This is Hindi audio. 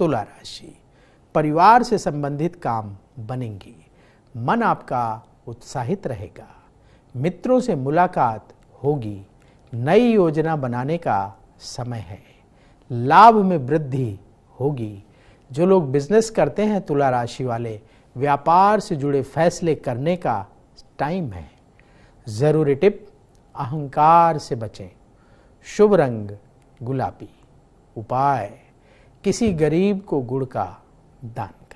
तुला राशि परिवार से संबंधित काम बनेंगी मन आपका उत्साहित रहेगा मित्रों से मुलाकात होगी नई योजना बनाने का समय है लाभ में वृद्धि होगी जो लोग बिजनेस करते हैं तुला राशि वाले व्यापार से जुड़े फैसले करने का टाइम है ज़रूरी टिप अहंकार से बचें शुभ रंग गुलाबी उपाय किसी गरीब को गुड़ का दान